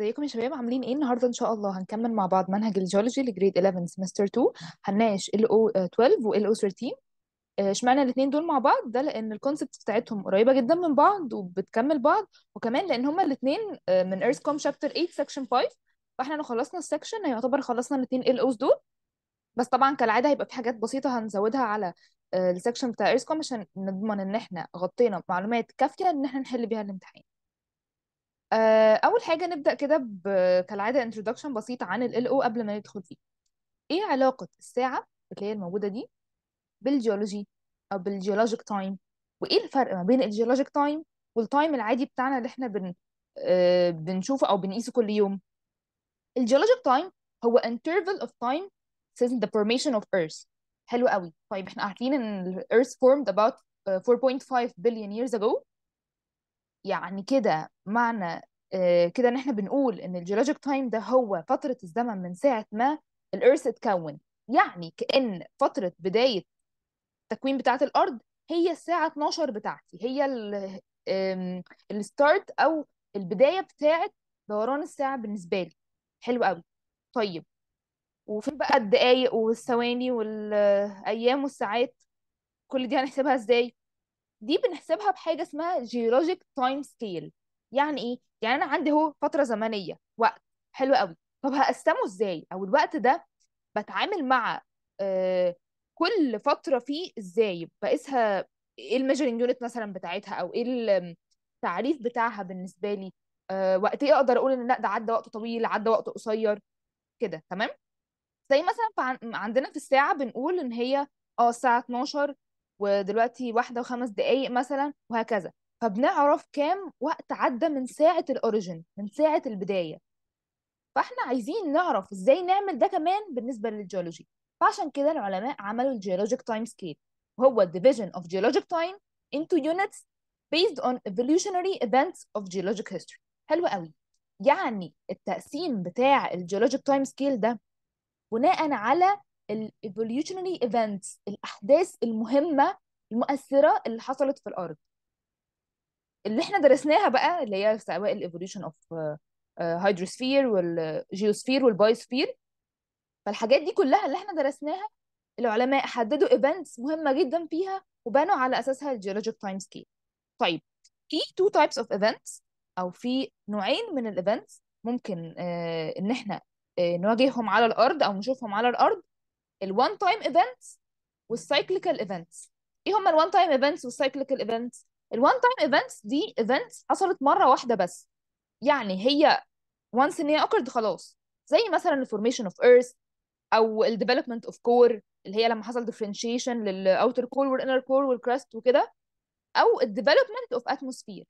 ازيكم يا شباب عاملين ايه النهارده ان شاء الله هنكمل مع بعض منهج الجيولوجي لجريد 11 سمستر 2 هنناقش ال او 12 وال او 13 اشمعنى الاثنين دول مع بعض ده لان الكونسبت بتاعتهم قريبه جدا من بعض وبتكمل بعض وكمان لان هما الاثنين آه، من ايرث كوم شابتر 8 سكشن 5 فاحنا لو خلصنا السكشن هيعتبر خلصنا الاثنين ال اوز دول بس طبعا كالعاده هيبقى في حاجات بسيطه هنزودها على آه، السكشن بتاع ايرث كوم عشان نضمن ان احنا غطينا معلومات كافيه ان احنا نحل بيها الامتحان آه، أول حاجة نبدأ كده كالعادة introduction بسيط عن ال LO قبل ما ندخل فيه إيه علاقة الساعة اللي هي الموجودة دي بالجيولوجي أو بالجيولوجيك تايم وإيه الفرق ما بين الجيولوجيك تايم والتايم العادي بتاعنا اللي إحنا بن... آه، بنشوفه أو بنقيسه كل يوم الجيولوجيك تايم هو interval of time since the formation of Earth حلو قوي طيب احنا عارفين ان Earth formed about 4.5 آه، billion years ago يعني كده معنى آه، كده ان احنا بنقول ان الجيولوجيك تايم ده هو فتره الزمن من ساعه ما الارث اتكون يعني كان فتره بدايه التكوين بتاعه الارض هي الساعه 12 بتاعتي هي الستارت او البدايه بتاعه دوران الساعه بالنسبه لي حلو قوي طيب وفين بقى الدقايق والثواني والايام والساعات كل دي هنحسبها ازاي دي بنحسبها بحاجه اسمها جيولوجيك تايم سكيل يعني ايه يعني انا عندي هو فتره زمنيه وقت حلو قوي طب هقسمه ازاي او الوقت ده بتعامل مع آه كل فتره فيه ازاي بقيسها ايه الميجرنج يونت مثلا بتاعتها او ايه التعريف بتاعها بالنسبه لي آه وقت ايه اقدر اقول ان لا ده عدى وقت طويل عدى وقت قصير كده تمام زي مثلا عندنا في الساعه بنقول ان هي اه الساعه 12 ودلوقتي واحدة وخمس دقايق مثلا وهكذا فبنعرف كام وقت عدى من ساعة الأوريجن من ساعة البداية فاحنا عايزين نعرف ازاي نعمل ده كمان بالنسبة للجيولوجي فعشان كده العلماء عملوا الجيولوجيك تايم سكيل وهو division of geologic time into units based on evolutionary events of geologic history حلو قوي يعني التقسيم بتاع الجيولوجيك تايم سكيل ده بناء على الايفوليوشنري ايفنتس الاحداث المهمه المؤثره اللي حصلت في الارض اللي احنا درسناها بقى اللي هي سواء الايفوليوشن اوف هيدروسفير والجيوسفير والبايوسفير فالحاجات دي كلها اللي احنا درسناها العلماء حددوا ايفنتس مهمه جدا فيها وبنوا على اساسها الجيولوجيك تايم سكيل طيب في تو تايبس اوف ايفنتس او في نوعين من الايفنتس ممكن آه، ان احنا آه، نواجههم على الارض او نشوفهم على الارض الوان تايم ايفنتس والسايكليكال ايفنتس ايه هما الوان تايم ايفنتس والسايكليكال ايفنتس الوان تايم ايفنتس دي ايفنتس حصلت مره واحده بس يعني هي وانس ان هي occurred خلاص زي مثلا الفورميشن اوف ايرث او الديفلوبمنت اوف كور اللي هي لما حصل ديفرنشيشن للاوتر كور والانر كور والكراست وكده او الديفلوبمنت اوف اتموسفير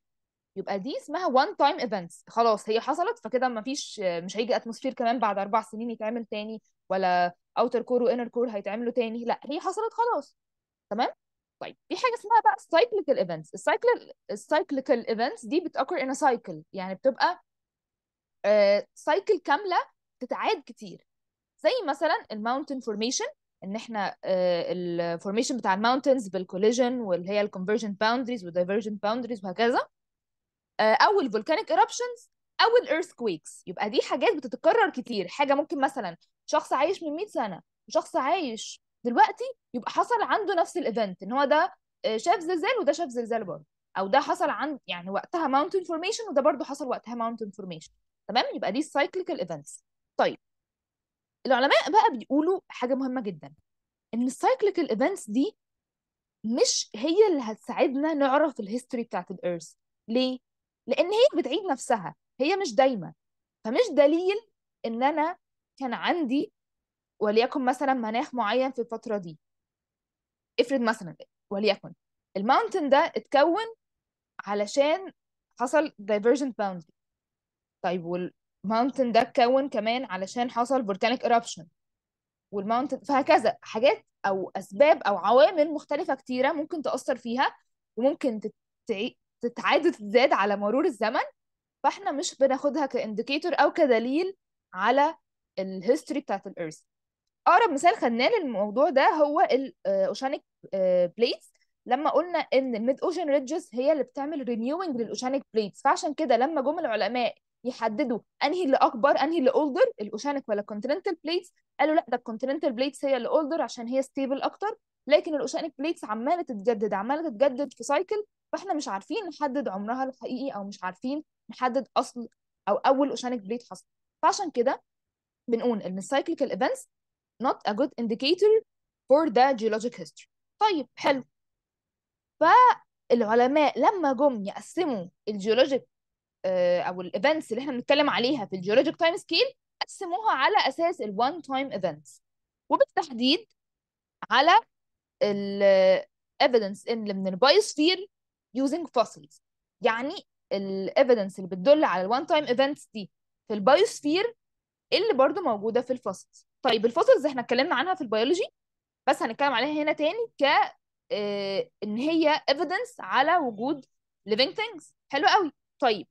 يبقى دي اسمها وان تايم ايفنتس خلاص هي حصلت فكده ما فيش مش هيجي اتموسفير كمان بعد اربع سنين يتعمل تاني ولا اوتر كور وانر كور هيتعملوا تاني لا هي حصلت خلاص تمام طيب في حاجه اسمها بقى السايكليكال ايفنتس السايكل السايكليكال ايفنتس دي بتأكر ان سايكل يعني بتبقى سايكل آه، uh, كامله تتعاد كتير زي مثلا الماونتن فورميشن ان احنا آه، الفورميشن بتاع الماونتنز بالكوليجن واللي هي الكونفرجنت باوندريز والدايفرجنت باوندريز وهكذا آه، او الفولكانيك ايربشنز او الايرث كويكس يبقى دي حاجات بتتكرر كتير حاجه ممكن مثلا شخص عايش من 100 سنه وشخص عايش دلوقتي يبقى حصل عنده نفس الايفنت ان هو ده آه، شاف زلزال وده شاف زلزال برضه او ده حصل عند يعني وقتها ماونت انفورميشن وده برضه حصل وقتها ماونت انفورميشن تمام يبقى دي السايكليكال ايفنتس طيب العلماء بقى بيقولوا حاجه مهمه جدا ان السايكليكال ايفنتس دي مش هي اللي هتساعدنا نعرف الهيستوري بتاعت الارث ليه لان هي بتعيد نفسها هي مش دايما فمش دليل ان انا كان عندي وليكن مثلا مناخ معين في الفتره دي افرض مثلا وليكن الماونتن ده اتكون علشان حصل divergent boundary طيب والماونتن ده اتكون كمان علشان حصل volcanic eruption والماونتن فهكذا حاجات او اسباب او عوامل مختلفه كتيره ممكن تاثر فيها وممكن تتعاد تتزاد على مرور الزمن فاحنا مش بناخدها كانديكيتور او كدليل على الهيستوري بتاعت الارث اقرب مثال خدناه للموضوع ده هو الاوشانيك آه، آه، بليتس لما قلنا ان الميد اوشن ريدجز هي اللي بتعمل رينيوينج للاوشانيك بليتس فعشان كده لما جم العلماء يحددوا انهي اللي اكبر انهي اللي اولدر الاوشانيك ولا الكونتيننتال بليتس قالوا لا ده الكونتيننتال بليتس هي اللي اولدر عشان هي ستيبل اكتر لكن الاوشانيك بليتس عماله تتجدد عماله تتجدد في سايكل فاحنا مش عارفين نحدد عمرها الحقيقي او مش عارفين نحدد اصل او اول اوشانيك بليت حصل فعشان كده بنقول ان cyclical events not a good indicator for the geologic history طيب حلو فالعلماء لما جم يقسموا الجيولوجيك آه، او الايفنتس اللي احنا بنتكلم عليها في الجيولوجيك تايم سكيل قسموها على اساس الوان تايم ايفنتس وبالتحديد على الايفيدنس اللي من البايوسفير يوزنج فوسيلز يعني الايفيدنس اللي بتدل على الوان تايم ايفنتس دي في البايوسفير اللي برضو موجوده في الفصلز طيب زي احنا اتكلمنا عنها في البيولوجي بس هنتكلم عليها هنا تاني ك آه، ان هي ايفيدنس على وجود living things حلو قوي طيب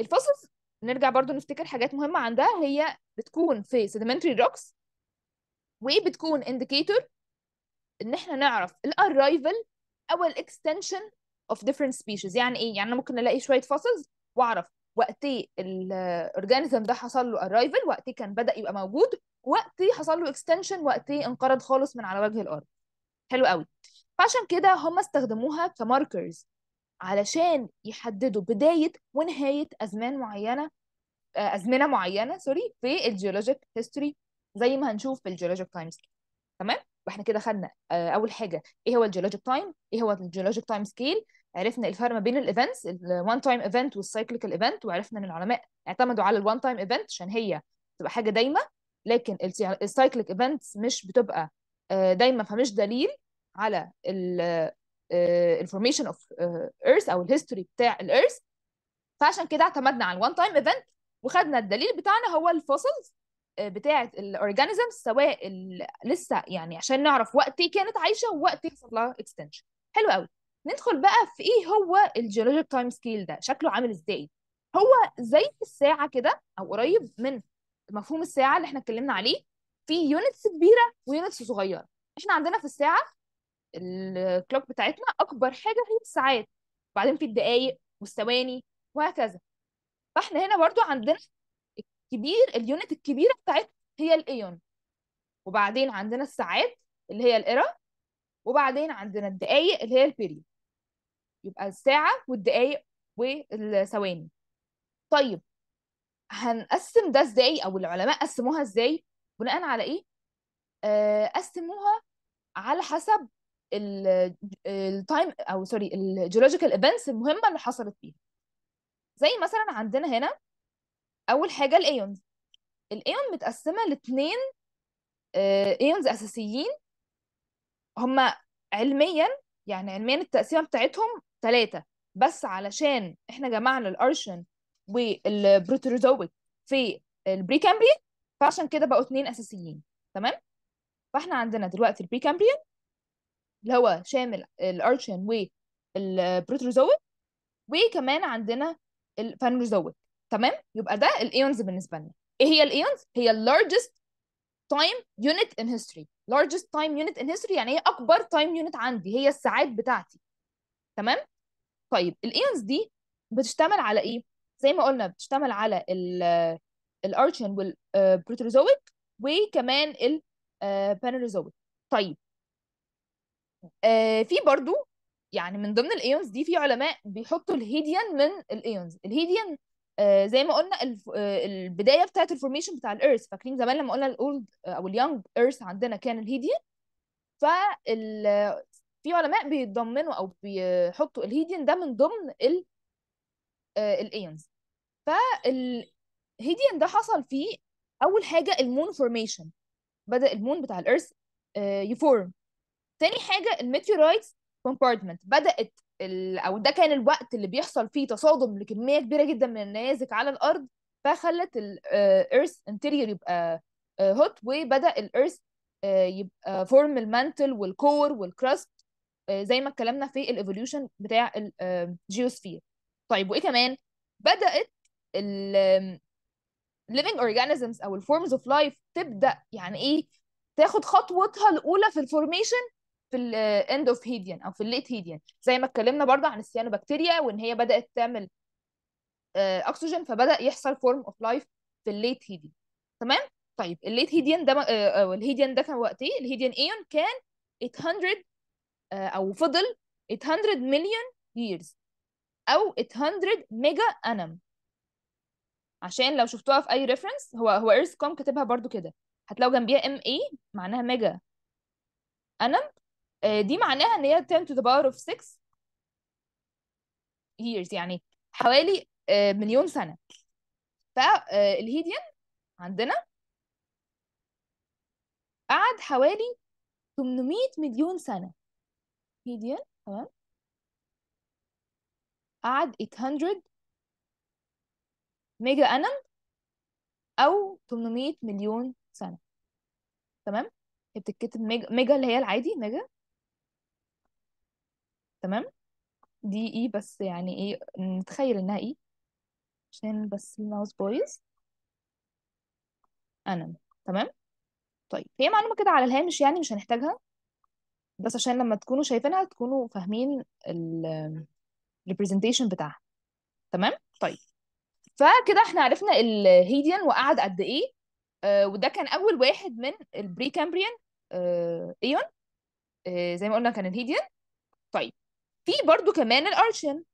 الفصلز نرجع برضو نفتكر حاجات مهمه عندها هي بتكون في sedimentary rocks وبتكون indicator ان احنا نعرف الارايفل او الاكستنشن of different species يعني ايه يعني انا ممكن الاقي شويه fossils واعرف وقت الاورجانيزم ده حصل له ارايفل وقت كان بدا يبقى موجود وقت حصل له اكستنشن وقت انقرض خالص من على وجه الارض حلو قوي فعشان كده هم استخدموها كماركرز علشان يحددوا بدايه ونهايه ازمان معينه آه، ازمنه معينه سوري في الجيولوجيك هيستوري زي ما هنشوف في الجيولوجيك تايم سكيل تمام واحنا كده خدنا آه، اول حاجه ايه هو الجيولوجيك تايم ايه هو الجيولوجيك تايم سكيل عرفنا الفرق ما بين الايفنتس الوان تايم ايفنت والسايكليكال ايفنت وعرفنا ان العلماء اعتمدوا على الوان تايم ايفنت عشان هي بتبقى حاجه دايمه لكن السايكليك ايفنتس مش بتبقى آه، دايمه فمش دليل على الفورميشن اوف ايرث او الهيستوري بتاع الايرث فعشان كده اعتمدنا على الوان تايم ايفنت وخدنا الدليل بتاعنا هو الفوسلز آه، بتاعه الاورجانيزم سواء لسه يعني عشان نعرف وقت كانت عايشه ووقت حصل لها اكستنشن حلو قوي ندخل بقى في ايه هو الجيولوجيك تايم سكيل ده شكله عامل ازاي هو زي الساعه كده او قريب من مفهوم الساعه اللي احنا اتكلمنا عليه في يونتس كبيره ويونتس صغيره احنا عندنا في الساعه الكلوك بتاعتنا اكبر حاجه هي الساعات وبعدين في الدقائق والثواني وهكذا فاحنا هنا برضو عندنا الكبير اليونت الكبيره بتاعتنا هي الايون وبعدين عندنا الساعات اللي هي الايرا وبعدين عندنا الدقايق اللي هي البيريود يبقى الساعة والدقايق والثواني طيب هنقسم ده ازاي او العلماء قسموها ازاي بناء على ايه آه قسموها على حسب التايم او سوري الجيولوجيكال ايفنتس المهمه اللي حصلت فيها زي مثلا عندنا هنا اول حاجه الايونز الايون متقسمه لاتنين آه، ايونز اساسيين هم علميا يعني علميا التقسيمه بتاعتهم ثلاثه بس علشان احنا جمعنا الارشن والبروتوزويك في البريكامبري فعشان كده بقوا اثنين اساسيين تمام فاحنا عندنا دلوقتي البري اللي هو شامل الارشن والبروتوزويك وكمان عندنا الفانوزويك تمام يبقى ده الايونز بالنسبه لنا ايه هي الايونز هي اللارجست time unit in history largest time unit in history يعني هي اكبر time unit عندي هي الساعات بتاعتي تمام طيب الايونز دي بتشتمل على ايه زي ما قلنا بتشتمل على الارشن والبروتوزويك آه، وكمان البانيروزويك آه، طيب آه، في برضو يعني من ضمن الايونز دي في علماء بيحطوا الهيديان من الايونز الهيديان آه، زي ما قلنا الف... آه، البدايه بتاعت الفورميشن بتاع الايرث فاكرين زمان لما قلنا الاولد او اليونج ايرث عندنا كان الهيديان فال في علماء بيتضمنوا او بيحطوا الهيديان ده من ضمن ال آه، الايونز فالهيديان ده حصل فيه اول حاجه المون فورميشن بدا المون بتاع الايرث يفورم تاني حاجه الميتيورايتس كومبارتمنت بدات او ده كان الوقت اللي بيحصل فيه تصادم لكميه كبيره جدا من النيازك على الارض فخلت الايرث انتيرير آه، يبقى هوت آه، وبدا الايرث آه، يبقى فورم المانتل والكور والكراست زي ما اتكلمنا في الايفوليوشن بتاع الجيوسفير طيب وايه كمان بدات ال living organisms او الفورمز اوف لايف تبدا يعني ايه تاخد خطوتها الاولى في الفورميشن في الاند اوف هيديان او في الليت هيديان زي ما اتكلمنا برضه عن السيانوبكتيريا وان هي بدات تعمل اكسجين آه، فبدا يحصل فورم اوف لايف في الليت هيديان تمام طيب الليت هيديان ده آه, آه، الهيديان ده كان وقت ايه الهيديان ايون كان 800 آه، او فضل 800 مليون years او 800 ميجا انم عشان لو شفتوها في اي ريفرنس هو هو ايرث كوم كاتبها برضو كده هتلاقوا جنبيها ام اي معناها ميجا انم آه، دي معناها ان هي 10 to the power of 6 years يعني حوالي آه، مليون سنه فالهيديان آه، عندنا قعد حوالي 800 مليون سنه هيديان تمام قعد 800 ميجا انم او 800 مليون سنه تمام هي بتتكتب ميجا, ميجا اللي هي العادي ميجا تمام دي اي e بس يعني ايه نتخيل انها اي e عشان بس الماوس بويز انا تمام طيب هي معلومة كده على الهامش يعني مش هنحتاجها بس عشان لما تكونوا شايفينها تكونوا فاهمين البرزنتيشن بتاعها تمام طيب فكده احنا عرفنا الهيديان وقعد قد ايه آه وده كان اول واحد من البري كامبريان آه ايون آه زي ما قلنا كان الهيديان طيب في برضو كمان الارشن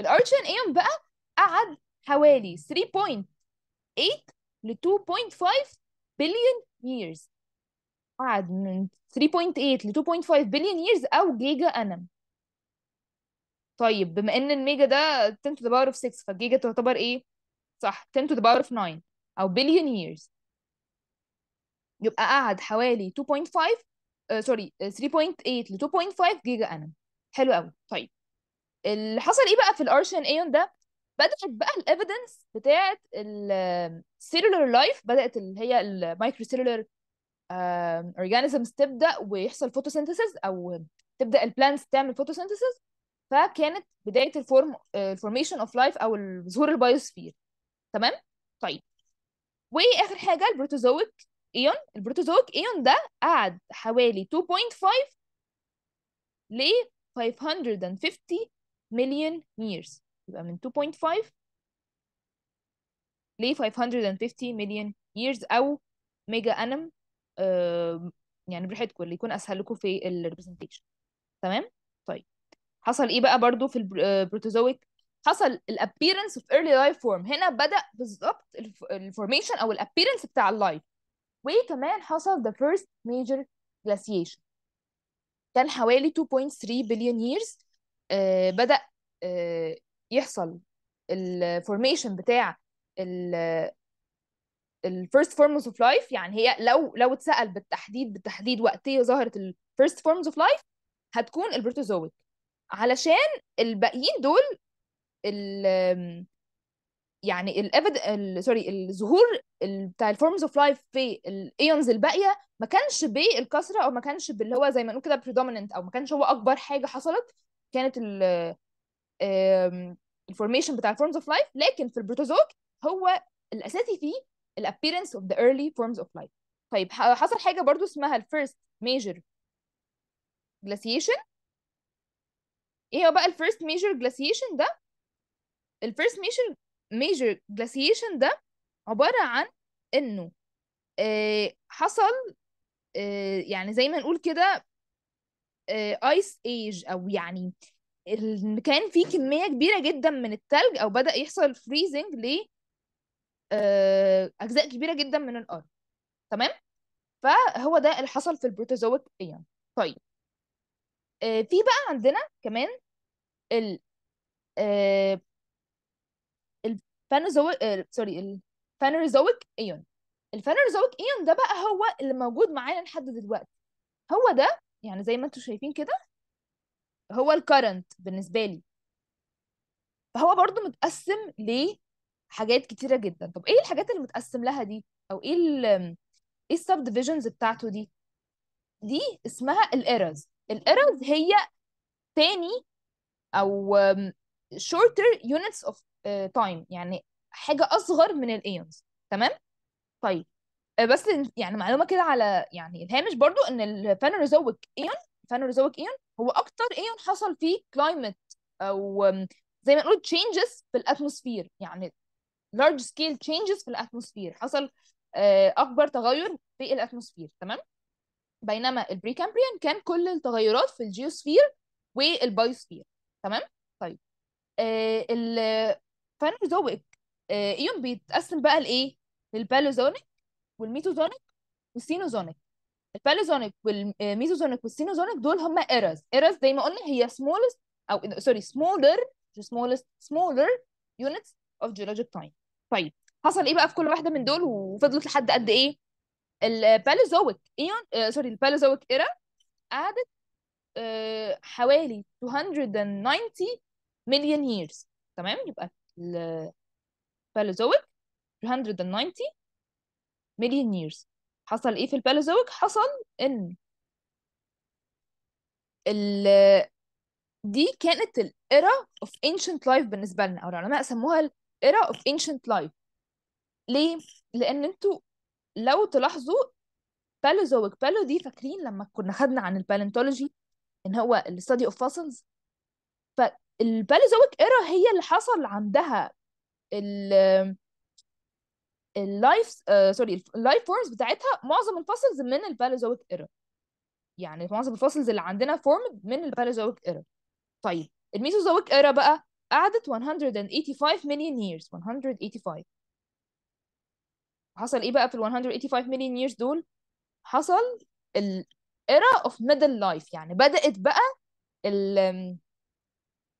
الارشن ايام بقى قعد حوالي 3.8 ل 2.5 بليون years قعد من 3.8 ل 2.5 بليون years او جيجا انم طيب بما ان الميجا ده 10 to the power of 6 فالجيجا تعتبر ايه صح 10 to the power of 9 او بليون years يبقى قعد حوالي 2.5 سوري آه، 3.8 آه، ل 2.5 جيجا انم حلو قوي طيب اللي حصل ايه بقى في الارشن ايون ده بدات بقى الايفيدنس بتاعه السيلولر لايف بدات اللي هي المايكرو سيلولر اورجانيزمز تبدا ويحصل فوتوسينثيسيس او تبدا البلانتس تعمل فوتوسينثيسيس فكانت بدايه الفورم الفورميشن اوف لايف او ظهور البايوسفير تمام طيب واخر حاجه البروتوزويك ايون البروتوزوك ايون ده قعد حوالي 2.5 ل 550 مليون years يبقى من 2.5 ل 550 مليون years او ميجا انم آه يعني براحتكم اللي يكون اسهل لكم في الريبرزنتيشن تمام طيب حصل ايه بقى برضو في البروتوزويك آه، حصل appearance اوف ايرلي لايف فورم هنا بدا بالظبط الفورميشن او appearance بتاع اللايف وكمان حصل the first major glaciation كان حوالي 2.3 بليون years آه بدأ آه يحصل الفورميشن بتاع ال first forms of life يعني هي لو لو اتسأل بالتحديد بالتحديد وقتيه ظهرت first forms of life هتكون البروتوزويك علشان الباقيين دول يعني الابد سوري الظهور بتاع الفورمز اوف لايف في الايونز الباقيه ما كانش بالكثره او ما كانش باللي هو زي ما نقول كده بريدوميننت او ما كانش هو اكبر حاجه حصلت كانت ال الفورميشن بتاع الفورمز اوف لايف لكن في البروتوزوك هو الاساسي فيه الابيرنس اوف ذا early forms of life طيب حصل حاجه برضو اسمها الفيرست ميجر glaciation ايه هو بقى الفيرست ميجر glaciation ده الفيرست ميجر major glaciation ده عبارة عن إنه آه، حصل آه، يعني زي ما نقول كده ايس آه، ايج او يعني كان في كميه كبيره جدا من التلج او بدا يحصل فريزنج ل اجزاء كبيره جدا من الارض تمام فهو ده اللي حصل في البروتوزويك ايام طيب في بقى عندنا كمان ال الفانوزويك آه، سوري الفانوزويك ايون الفانوزويك ايون ده بقى هو اللي موجود معانا لحد دلوقتي هو ده يعني زي ما انتم شايفين كده هو الكرنت بالنسبه لي فهو برضو متقسم لحاجات كتيره جدا طب ايه الحاجات اللي متقسم لها دي او ايه الـ ايه السب ديفيجنز بتاعته دي دي اسمها الايرز الايرز هي تاني او shorter units of تايم آه، يعني حاجه اصغر من الايونز تمام طيب آه، بس يعني معلومه كده على يعني الهامش برضو ان الفانوروزويك ايون فانوروزويك ايون هو اكتر ايون حصل فيه كلايمت او زي ما نقول تشينجز في الاتموسفير يعني لارج سكيل تشينجز في الاتموسفير حصل آه، اكبر تغير في الاتموسفير تمام بينما البريكامبريان كان كل التغيرات في الجيوسفير والبايوسفير تمام طيب آه الفينيزويك آه، ايون بيتقسم بقى لايه للبالوزونيك والميتوزونيك والسينوزونيك البالوزونيك والميزوزونيك آه، والسينوزونيك دول هم ايرز ايرز زي ما قلنا هي smallest او سوري smaller smallest smaller units of geologic time طيب حصل ايه بقى في كل واحده من دول وفضلت لحد قد ايه البالوزويك ايون سوري آه، البالوزويك ايرا قعدت حوالي 290 مليون years تمام يبقى الباليزويك 390 مليون years حصل ايه في الباليزويك حصل ان ال دي كانت ال era of ancient life بالنسبه لنا او العلماء سموها era of ancient life ليه لان انتوا لو تلاحظوا باليزويك بالو دي فاكرين لما كنا خدنا عن البالنتولوجي ان هو ال study of fossils الباليزويك ايرا هي اللي حصل عندها ال اللايف آه، سوري اللايف فورمز بتاعتها معظم الفاصلز من الباليزويك ايرا يعني معظم الفاصلز اللي عندنا فورم من الباليزويك ايرا طيب الميزوزويك ايرا بقى قعدت 185 مليون ييرز 185 حصل ايه بقى في ال 185 مليون ييرز دول حصل الايرا اوف ميدل لايف يعني بدأت بقى ال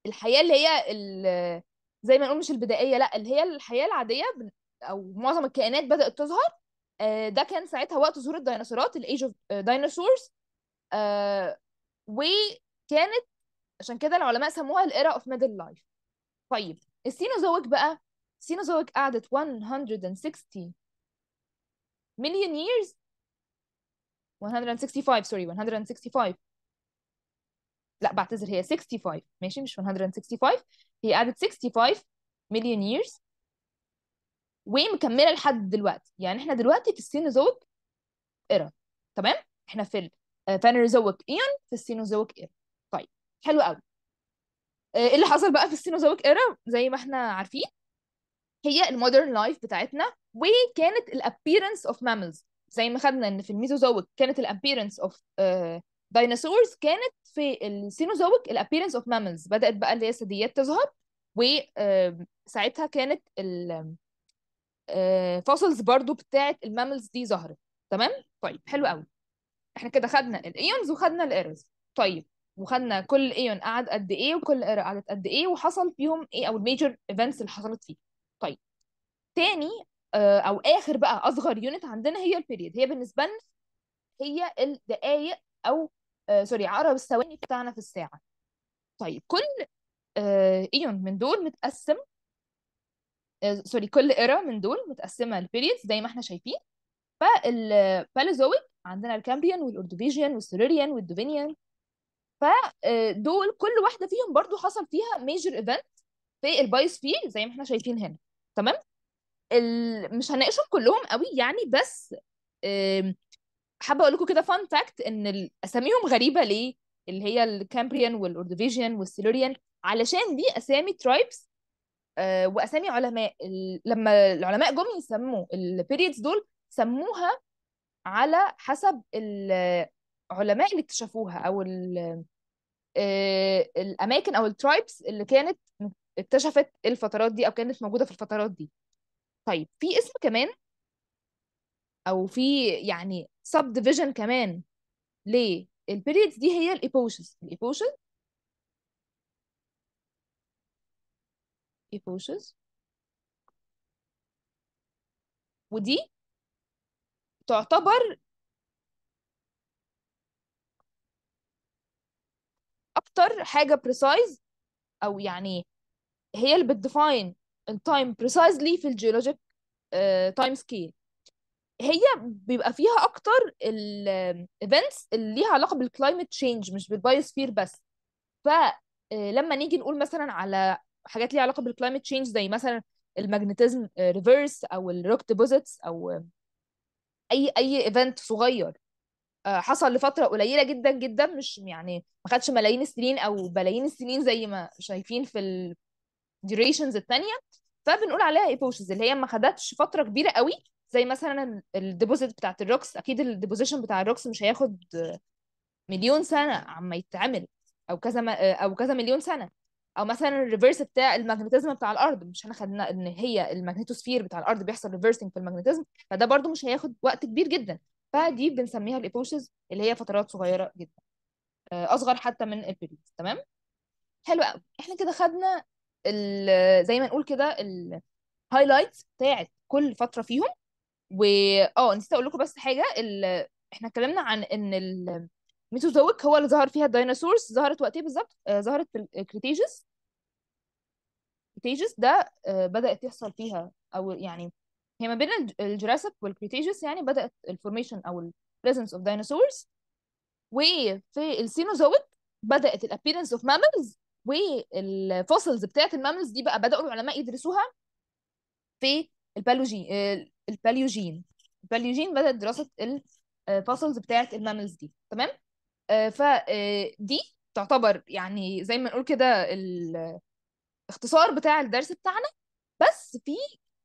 الحياه اللي هي ال... زي ما نقول مش البدائيه لا اللي هي الحياه العاديه او معظم الكائنات بدات تظهر آه، ده كان ساعتها وقت ظهور الديناصورات الايج اوف ديناصورز وكانت عشان كده العلماء سموها الايرا اوف ميدل لايف طيب السينوزويك بقى السينوزويك قعدت 160 مليون years 165 سوري 165 لا بعتذر هي 65 ماشي مش 165 هي قعدت 65 مليون years ومكمله لحد دلوقتي يعني احنا دلوقتي في السينوزويك ايرا تمام احنا في الفانيرزويك ايون آه، في السينوزويك ايرا طيب حلو قوي آه، ايه اللي حصل بقى في السينوزويك ايرا زي ما احنا عارفين هي المودرن لايف بتاعتنا وكانت الابييرنس اوف ماملز زي ما خدنا ان في الميزوزويك كانت الابييرنس اوف آه، ديناصورز كانت في السينوزويك الابيرنس اوف ماملز بدات بقى اللي هي الثدييات تظهر وساعتها كانت الفوسلز آه، برضو بتاعه الماملز دي ظهرت تمام طيب حلو قوي احنا كده خدنا الايونز وخدنا الايرز طيب وخدنا كل ايون قعد قد ايه وكل ايرا قعدت قد ايه وحصل فيهم ايه او الميجر ايفنتس اللي حصلت فيه طيب تاني آه، او اخر بقى اصغر يونت عندنا هي البيريد هي بالنسبه لنا هي الدقائق او آه سوري عقرب الثواني بتاعنا في الساعة طيب كل آه ايون من دول متقسم آه سوري كل ايرا من دول متقسمة لبيريدز زي ما احنا شايفين فالباليزويك عندنا الكامبريان والاردوفيجيان والسوليريان والدوفينيان فدول آه، كل واحدة فيهم برضو حصل فيها ميجر ايفنت في البايوسفير زي ما احنا شايفين هنا تمام مش هناقشهم كلهم قوي يعني بس حابه اقول لكم كده فان فاكت ان اساميهم غريبه ليه اللي هي الكامبريان والاوردوفيجيان والسيلوريان علشان دي اسامي ترايبس آه، واسامي علماء لما العلماء جم يسموا البيريدز دول سموها على حسب العلماء اللي اكتشفوها او آه، الاماكن او الترايبس اللي كانت اكتشفت الفترات دي او كانت موجوده في الفترات دي طيب في اسم كمان او في يعني سب ديفيجن كمان ليه البيريدز دي هي الايبوشز الايبوشز ايبوشز ودي تعتبر اكتر حاجه بريسايز او يعني هي اللي بتديفاين التايم بريسايزلي في الجيولوجيك تايم سكيل هي بيبقى فيها اكتر الايفنتس اللي ليها علاقه بالكلايمت تشينج مش بالبايوسفير بس فلما آه، نيجي نقول مثلا على حاجات ليها علاقه بالكلايمت تشينج زي مثلا الماجنتيزم ريفيرس او الروك ديبوزيتس او اي اي ايفنت صغير آه، حصل لفتره قليله جدا جدا مش يعني ما خدش ملايين السنين او بلايين السنين زي ما شايفين في الديوريشنز الثانيه فبنقول عليها ايبوشز اللي هي ما خدتش فتره كبيره قوي زي مثلا الديبوزيت بتاعت الروكس اكيد الديبوزيشن بتاع الروكس مش هياخد مليون سنه عما يتعمل او كذا او كذا مليون سنه او مثلا الريفرس بتاع الماجنتيزم بتاع الارض مش احنا خدنا ان هي الماجنتوسفير بتاع الارض بيحصل ريفرسنج في الماجنتيزم فده برضو مش هياخد وقت كبير جدا فدي بنسميها الايبوشز اللي هي فترات صغيره جدا آه، اصغر حتى من البيريودز تمام حلو قوي احنا كده خدنا زي ما نقول كده الهايلايتس بتاعت كل فتره فيهم و اه نسيت اقول لكم بس حاجه ال... احنا اتكلمنا عن ان الميزوزويك هو اللي ظهر فيها الديناصورز ظهرت وقت ايه بالظبط آه ظهرت في الكريتيجس آه، الكريتيجس ده آه بدات يحصل فيها او يعني هي ما بين الجراسيك والكريتيجس يعني بدات الفورميشن او البريزنس اوف ديناصورز وفي السينوزويك بدات الابيرنس اوف ماملز والفوسلز بتاعت الماملز دي بقى بداوا العلماء يدرسوها في البالوجين الباليوجين الباليوجين بدأت دراسة الفاصلز آه، بتاعة الماملز دي تمام آه، فدي آه، تعتبر يعني زي ما نقول كده الاختصار بتاع الدرس بتاعنا بس في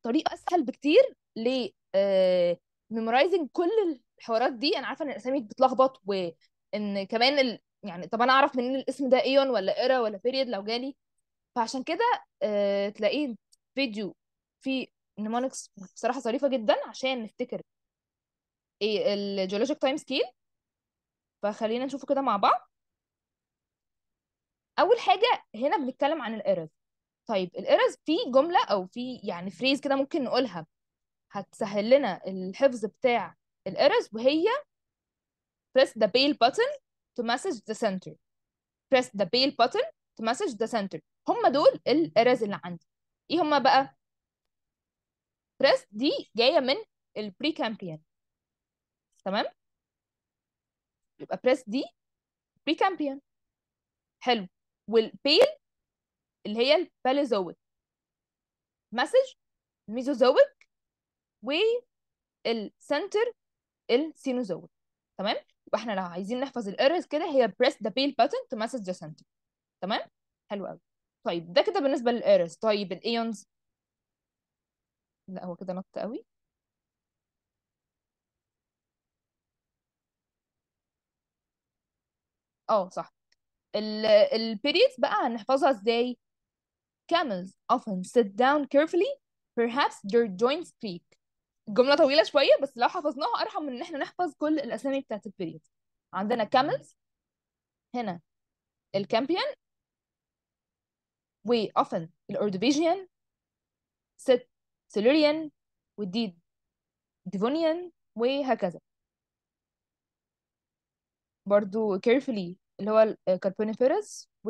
طريقة أسهل بكتير ل ميمورايزنج كل الحوارات دي أنا عارفة إن الأسامي بتلخبط وإن كمان ال... يعني طب أنا أعرف منين الاسم ده إيون ولا إيرا ولا بيريد لو جالي فعشان كده تلاقيه فيديو في النمونكس بصراحه ظريفه جدا عشان نفتكر ايه الجيولوجيك تايم سكيل فخلينا نشوفه كده مع بعض اول حاجه هنا بنتكلم عن الايرز طيب الايرز في جمله او في يعني فريز كده ممكن نقولها هتسهل لنا الحفظ بتاع الايرز وهي press the bail button to message the center press the bail button to message the center هم دول الايرز اللي عندي ايه هم بقى بريست دي جايه من البري كامبيان تمام يبقى بريس دي بري كامبيان حلو والبيل اللي هي الباليزويك مسج الميزوزويك والسنتر السينوزويك تمام يبقى احنا لو عايزين نحفظ الايرز كده هي press the بيل button to message the center تمام حلو قوي طيب ده كده بالنسبه للايرز طيب الايونز لا هو كده نط قوي اه صح periods بقى هنحفظها ازاي camels often sit down carefully perhaps their joints creak الجملة طويلة شوية بس لو حفظناها أرحم من إن احنا نحفظ كل الأسامي بتاعت ال periods عندنا camels هنا ال campion و often ordovician sit سيلوريان والديد ديفونيان وهكذا برضو كيرفلي اللي هو الكربونيفيرس آه، و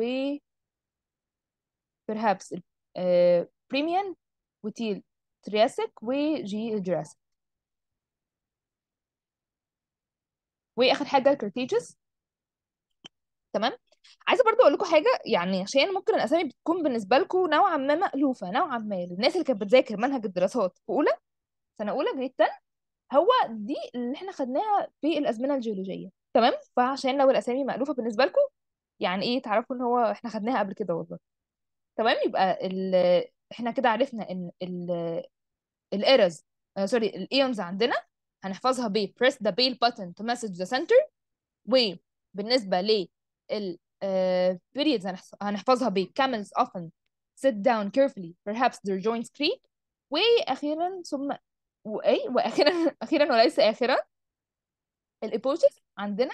perhaps بريميان وتيل ترياسيك وجي الجوراسيك واخر حاجه الكرتيجس تمام عايزه برضو اقول لكم حاجه يعني عشان ممكن الاسامي بتكون بالنسبه لكم نوعا ما مألوفه نوعا ما للناس اللي كانت بتذاكر منهج الدراسات في اولى سنه اولى جريد 10 هو دي اللي احنا خدناها في الازمنه الجيولوجيه تمام فعشان لو الاسامي مألوفه بالنسبه لكم يعني ايه تعرفوا ان هو احنا خدناها قبل كده والله تمام يبقى ال... احنا كده عرفنا ان ال... الايرز آه سوري الايونز عندنا هنحفظها ب press the bell button to message the center وبالنسبه لل آه، periods هنحفظها ب camels often sit down carefully perhaps their joints creak واخيرا ثم واي واخيرا اخيرا وليس اخرا الايبوشيس عندنا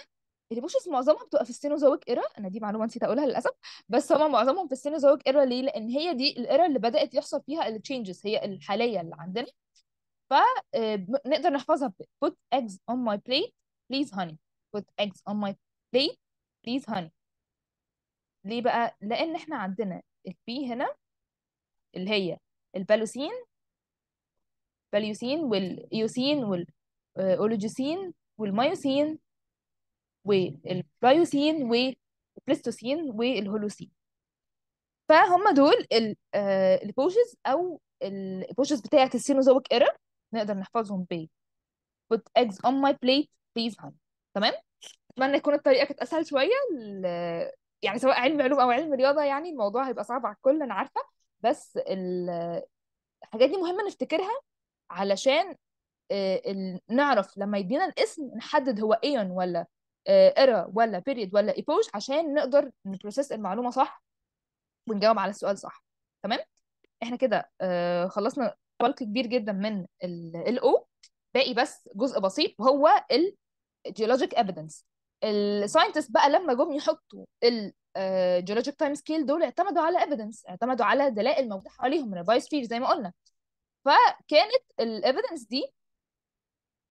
الايبوشيس معظمها بتبقى في السينوزويك ايرا انا دي معلومه نسيت اقولها للاسف بس هما معظمهم في السينوزويك ايرا ليه لان هي دي الايرا اللي بدات يحصل فيها التشينجز هي الحاليه اللي عندنا فنقدر آه، نحفظها put eggs on my plate please honey put eggs on my plate please honey ليه بقى لان احنا عندنا البي هنا اللي هي البالوسين باليوسين واليوسين والاولوجوسين آه، والمايوسين والبايوسين والبليستوسين والهولوسين فهم دول البوشز آه، او البوشز بتاعة السينوزويك إيرا نقدر نحفظهم ب put eggs on my plate please honey تمام اتمنى يكون الطريقه كانت اسهل شويه يعني سواء علم علوم او علم رياضه يعني الموضوع هيبقى صعب على الكل انا عارفه بس الحاجات دي مهمه نفتكرها علشان آه، نعرف لما يدينا الاسم نحدد هو ايون ولا ايرا آه، ولا بيريد ولا ايبوش عشان نقدر نبروسيس المعلومه صح ونجاوب على السؤال صح تمام احنا كده آه، خلصنا بالك كبير جدا من الاو باقي بس جزء بسيط وهو الجيولوجيك ايفيدنس الساينتست بقى لما جم يحطوا الجيولوجيك تايم سكيل دول اعتمدوا على ايفيدنس اعتمدوا على دلائل موجوده حواليهم من البايوسفير زي ما قلنا فكانت الايفيدنس دي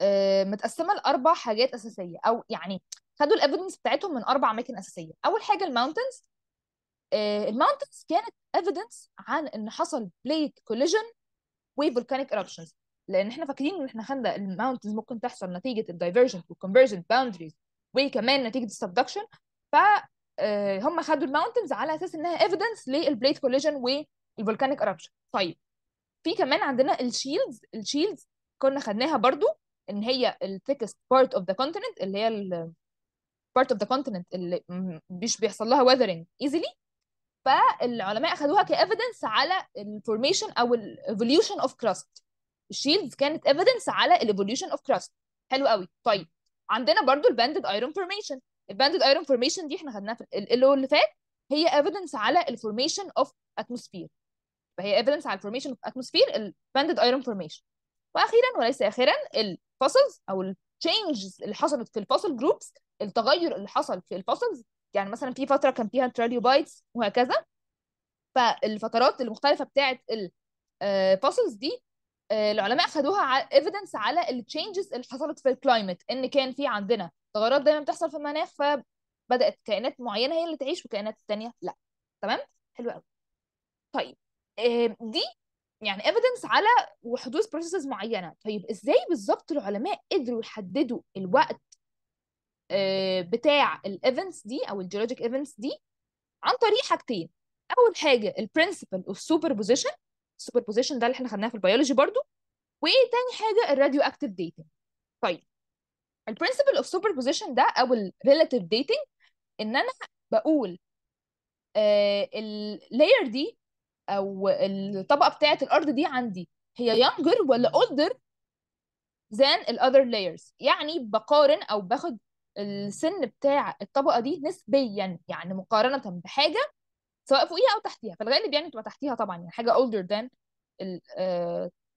آه، متقسمه لاربع حاجات اساسيه او يعني خدوا الايفيدنس بتاعتهم من اربع اماكن اساسيه اول حاجه الماونتنز آه، الماونتنز كانت ايفيدنس عن ان حصل بليت كوليجن وفولكانيك eruptions لان احنا فاكرين ان احنا خدنا الماونتنز ممكن تحصل نتيجه الدايفرجنت والكونفرجنت باوندريز وكمان نتيجه السبدكشن ف آه، هم خدوا الماونتنز على اساس انها ايفيدنس للبليت كوليجن والفولكانيك اربشن طيب في كمان عندنا الشيلدز الشيلدز كنا خدناها برضو ان هي الثيكست بارت اوف ذا كونتيننت اللي هي بارت اوف ذا كونتيننت اللي مش بيحصل لها ويذرنج ايزلي فالعلماء اخذوها كايفيدنس على الفورميشن او الايفوليوشن اوف كراست الشيلدز كانت ايفيدنس على الايفوليوشن اوف كراست حلو قوي طيب عندنا برضو الباندد ايرون فورميشن الباندد ايرون فورميشن دي احنا خدناها في ال اللي فات هي ايفيدنس على الفورميشن اوف اتموسفير فهي ايفيدنس على الفورميشن اوف اتموسفير الباندد ايرون فورميشن واخيرا وليس اخرا الفاسلز او التشينجز اللي حصلت في الفاسل جروبس التغير اللي حصل في الفاسلز يعني مثلا في فتره كان فيها تراليوبايتس وهكذا فالفترات المختلفه بتاعه الفاسلز آه، دي آه، العلماء خدوها ايفيدنس على التشينجز اللي حصلت في الكلايمت ان كان في عندنا تغيرات دايما بتحصل في المناخ فبدات كائنات معينه هي اللي تعيش وكائنات تانية لا تمام حلو قوي طيب آه، دي يعني ايفيدنس على وحدوث بروسيسز معينه طيب ازاي بالظبط العلماء قدروا يحددوا الوقت آه، بتاع الايفنتس دي او الجيولوجيك ايفنتس دي عن طريق حاجتين اول حاجه البرنسبل اوف بوزيشن السوبر بوزيشن ده اللي احنا خدناه في البيولوجي برضو وايه تاني حاجه الراديو اكتيف ديتنج طيب البرنسبل اوف سوبر بوزيشن ده او الريلاتيف ديتنج ان انا بقول آه، اللاير دي او الطبقه بتاعه الارض دي عندي هي younger ولا older than the other layers يعني بقارن او باخد السن بتاع الطبقه دي نسبيا يعني مقارنه بحاجه سواء فوقيها او تحتيها في الغالب يعني تبقى تحتيها طبعا يعني حاجه اولدر ذان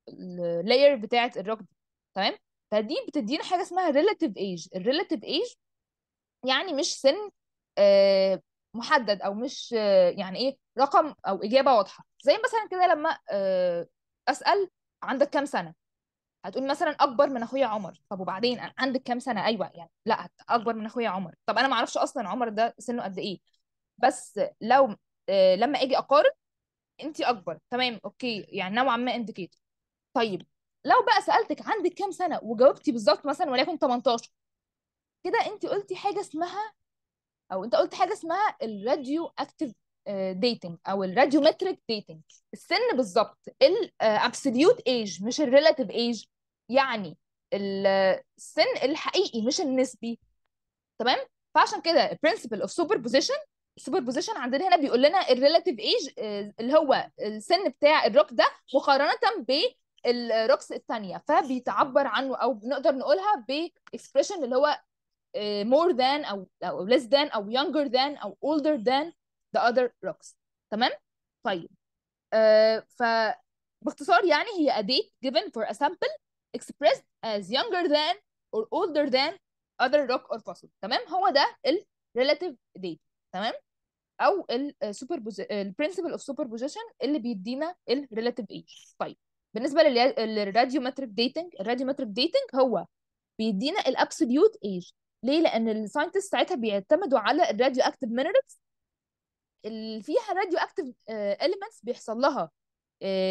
اللاير بتاعه الروك دي تمام فدي بتدينا حاجه اسمها ريلاتيف ايج الريلاتيف ايج يعني مش سن آه، محدد او مش يعني ايه رقم او اجابه واضحه زي مثلا كده لما آه، اسال عندك كام سنه هتقول مثلا اكبر من اخويا عمر طب وبعدين عندك كام سنه ايوه يعني لا اكبر من اخويا عمر طب انا ما اعرفش اصلا عمر ده سنه قد ايه بس لو آه، لما اجي اقارن انت اكبر تمام اوكي يعني نوعا ما انديكيتور طيب لو بقى سالتك عندك كام سنه وجاوبتي بالظبط مثلا وليكن 18 كده انت قلتي حاجه اسمها او انت قلت حاجه اسمها الراديو اكتف ديتنج آه، او الراديومتريك ديتنج السن بالظبط الابسوليوت ايج آه، مش الريلاتيف ايج يعني السن الحقيقي مش النسبي تمام فعشان كده principle of superposition السوبر بوزيشن عندنا هنا بيقول لنا الريلاتيف ايج آه، اللي هو السن بتاع الروك ده مقارنه بالروكس الثانيه فبيتعبر عنه او بنقدر نقولها باكسبريشن اللي هو آه، more than او او less than او younger than او older than the other rocks تمام طيب آه ف باختصار يعني هي a date given for a sample expressed as younger than or older than other rock or fossil تمام هو ده ال relative date تمام او السوبر البرنسبل اوف سوبر بوزيشن اللي بيدينا الريلاتيف ايج طيب بالنسبه للراديومتريك ديتنج الراديومتريك ديتنج هو بيدينا الابسوليوت ايج ليه لان الساينتست ساعتها بيعتمدوا على الراديو اكتيف مينرالز اللي فيها راديو اكتيف اليمنتس بيحصل لها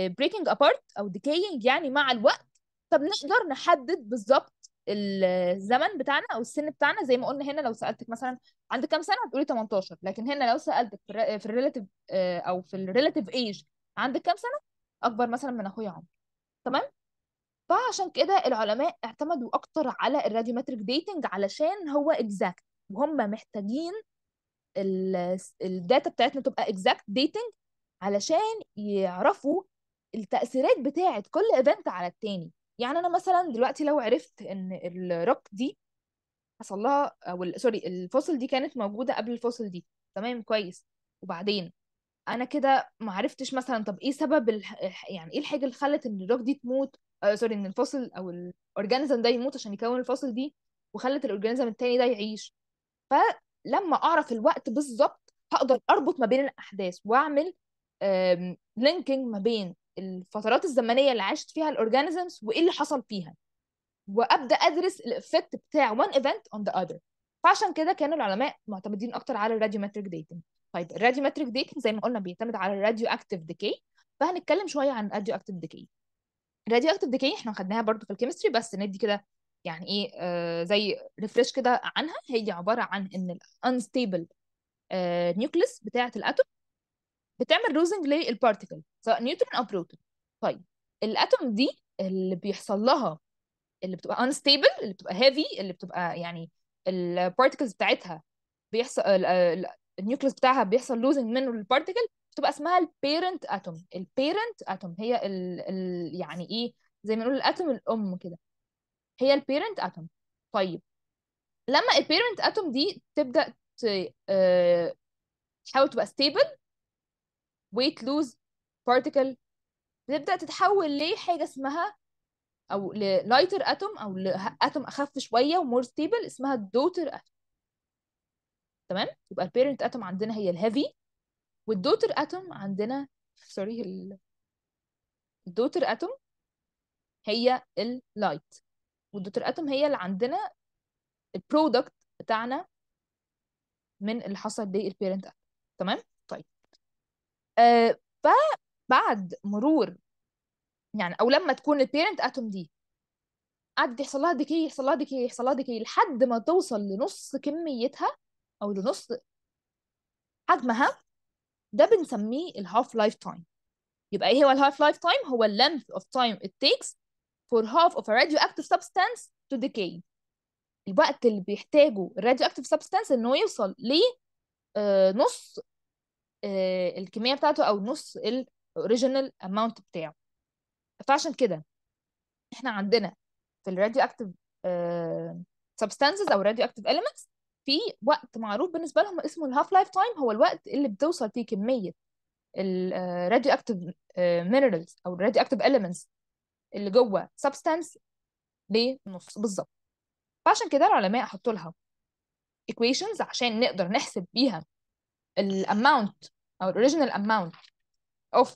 بريكنج آه، ابارت او ديكاينج يعني مع الوقت طب نقدر نحدد بالظبط الزمن بتاعنا او السن بتاعنا زي ما قلنا هنا لو سالتك مثلا عندك كام سنه هتقولي 18 لكن هنا لو سالتك في الريلاتيف آه، او في الريلاتيف ايج عندك كام سنه اكبر مثلا من اخويا عمر تمام فعشان كده العلماء اعتمدوا اكتر على الراديومتريك ديتنج علشان هو اكزاكت وهم محتاجين الداتا بتاعتنا تبقى اكزاكت ديتنج علشان يعرفوا التاثيرات بتاعه كل ايفنت على التاني يعني انا مثلا دلوقتي لو عرفت ان الروك دي حصل لها او آه، سوري الفصل دي كانت موجوده قبل الفصل دي تمام كويس وبعدين انا كده ما عرفتش مثلا طب ايه سبب ال... يعني ايه الحاجه اللي خلت ان الروك دي تموت آه سوري ان الفصل او الاورجانيزم ده يموت عشان يكون الفصل دي وخلت الاورجانيزم التاني ده يعيش فلما اعرف الوقت بالظبط هقدر اربط ما بين الاحداث واعمل لينكينج ما بين الفترات الزمنيه اللي عاشت فيها الاورجانيزمز وايه اللي حصل فيها وابدا ادرس الافكت بتاع one event on the other فعشان كده كانوا العلماء معتمدين اكتر على الراديومتريك ديتنج طيب الراديومتريك ديتنج زي ما قلنا بيعتمد على الراديو اكتيف ديكي فهنتكلم شويه عن الراديو اكتيف ديكي الراديو اكتيف ديكي احنا خدناها برضو في الكيمستري بس ندي كده يعني ايه آه، زي ريفرش كده عنها هي عباره عن ان الانستيبل آه، نيوكليس بتاعه الاتوم بتعمل روزنج للبارتيكل سواء نيوترون او بروتون طيب الاتوم دي اللي بيحصل لها اللي بتبقى unstable اللي بتبقى heavy اللي بتبقى يعني particles بتاعتها بيحصل النيوكليس بتاعها بيحصل لوزنج منه البارتيكل بتبقى اسمها البيرنت اتوم البيرنت اتوم هي ال ال يعني ايه زي ما نقول الاتوم الام كده هي البيرنت اتوم طيب لما البيرنت اتوم دي تبدا آه تحاول تبقى ستيبل ويت لوز بارتيكل بتبدا تتحول لحاجه اسمها او لايتر اتوم او لاتوم اخف شويه ومور ستيبل اسمها الدوتر اتوم تمام يبقى البيرنت اتوم عندنا هي الهيفي والدوتر اتوم عندنا سوري الدوتر اتوم هي اللايت والدوتر اتوم هي اللي عندنا البرودكت بتاعنا من اللي حصل بيه البيرنت اتوم تمام طيب آه فبعد مرور يعني او لما تكون البيرنت اتوم دي قعدت يحصل لها ديكي يحصل لها ديكي يحصل لها ديكي لحد ما توصل لنص كميتها او لنص حجمها ده بنسميه الهاف لايف تايم يبقى ايه هو الهاف لايف تايم هو length of time it takes for half of a radioactive substance to decay الوقت اللي بيحتاجه radioactive سبستانس انه يوصل ل آه، نص آه، الكميه بتاعته او نص الاوريجينال اماونت بتاعه فعشان كده احنا عندنا في الراديو اكتف سبستانسز او راديو اكتف elements في وقت معروف بالنسبه لهم اسمه الهاف لايف تايم هو الوقت اللي بتوصل فيه كميه الراديو اكتف مينرالز او الراديو اكتف elements اللي جوه سبستانس لنص بالظبط فعشان كده العلماء حطوا لها equations عشان نقدر نحسب بيها الاماونت او الاوريجينال اماونت اوف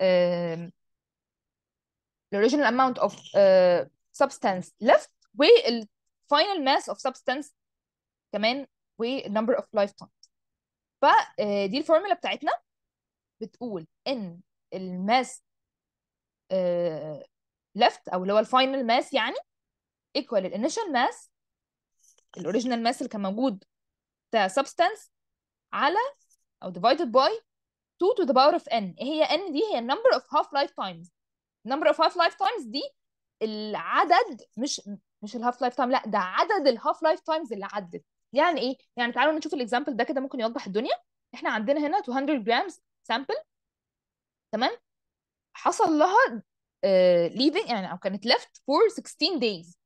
ال original amount of uh, substance left final mass of substance كمان و number of lifetimes فدي آه، الفورمولا بتاعتنا بتقول ان الماس آه، uh, left او اللي هو الفاينل ماس يعني equal الانيشال ماس الاوريجينال ماس اللي كان موجود بتاع substance على او divided by 2 to the power of n ايه هي n دي هي number of half life times number of half life times دي العدد مش مش الهاف لايف تايم لا ده عدد الهاف لايف تايمز اللي عدت يعني ايه يعني تعالوا نشوف الاكزامبل ده كده ممكن يوضح الدنيا احنا عندنا هنا 200 جرامز سامبل تمام حصل لها ليفنج آه، uh, يعني او كانت ليفت فور 16 دايز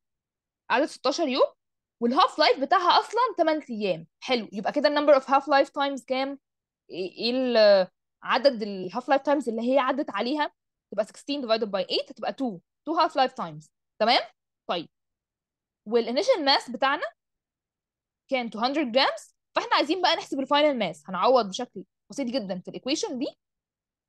قعدت 16 يوم والهاف لايف بتاعها اصلا 8 ايام حلو يبقى كده النمبر اوف هاف لايف تايمز كام ايه, إيه عدد الهاف لايف تايمز اللي هي عدت عليها تبقى 16 divided by 8 تبقى 2 2 هاف لايف تايمز تمام طيب والانيشال ماس بتاعنا كان 200 جرامز فاحنا عايزين بقى نحسب الفاينل ماس هنعوض بشكل بسيط جدا في الايكويشن دي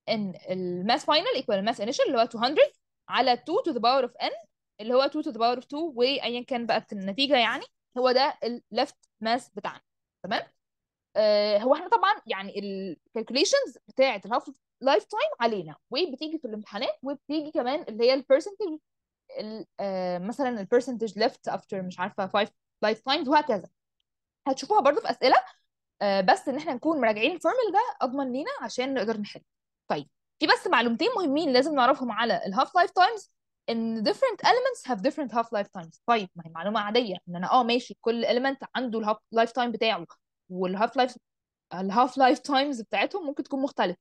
ان الماس فاينل ايكوال الماس انيشال اللي هو 200 على 2 to the power of n اللي هو 2 to the power of 2 وايا كان بقى النتيجه يعني هو ده الليفت ماس بتاعنا تمام آه هو احنا طبعا يعني الكالكوليشنز بتاعه الهاف لايف تايم علينا وبتيجي في الامتحانات وبتيجي كمان اللي هي البرسنتج آه مثلا البرسنتج ليفت افتر مش عارفه 5 لايف تايمز وهكذا هتشوفوها برضو في اسئله آه بس ان احنا نكون مراجعين الفورمال ده اضمن لينا عشان نقدر نحل طيب في بس معلومتين مهمين لازم نعرفهم على الهاف لايف تايمز ان different elements have different half life times طيب ما هي معلومه عاديه ان انا اه ماشي كل element عنده الهاف لايف تايم بتاعه والهاف لايف الهاف لايف تايمز بتاعتهم ممكن تكون مختلفه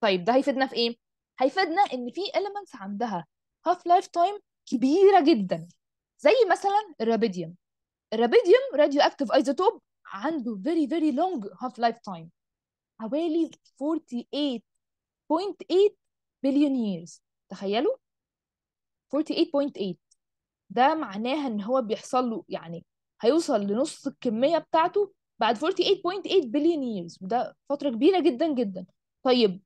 طيب ده هيفيدنا في ايه هيفيدنا ان في elements عندها هاف لايف تايم كبيره جدا زي مثلا الرابيديوم الرابيديوم راديو اكتيف ايزوتوب عنده very very long half life time حوالي 48.8 بليون years تخيلوا 48.8 ده معناها ان هو بيحصل له يعني هيوصل لنص الكمية بتاعته بعد 48.8 بليون ييرز وده فترة كبيرة جدا جدا طيب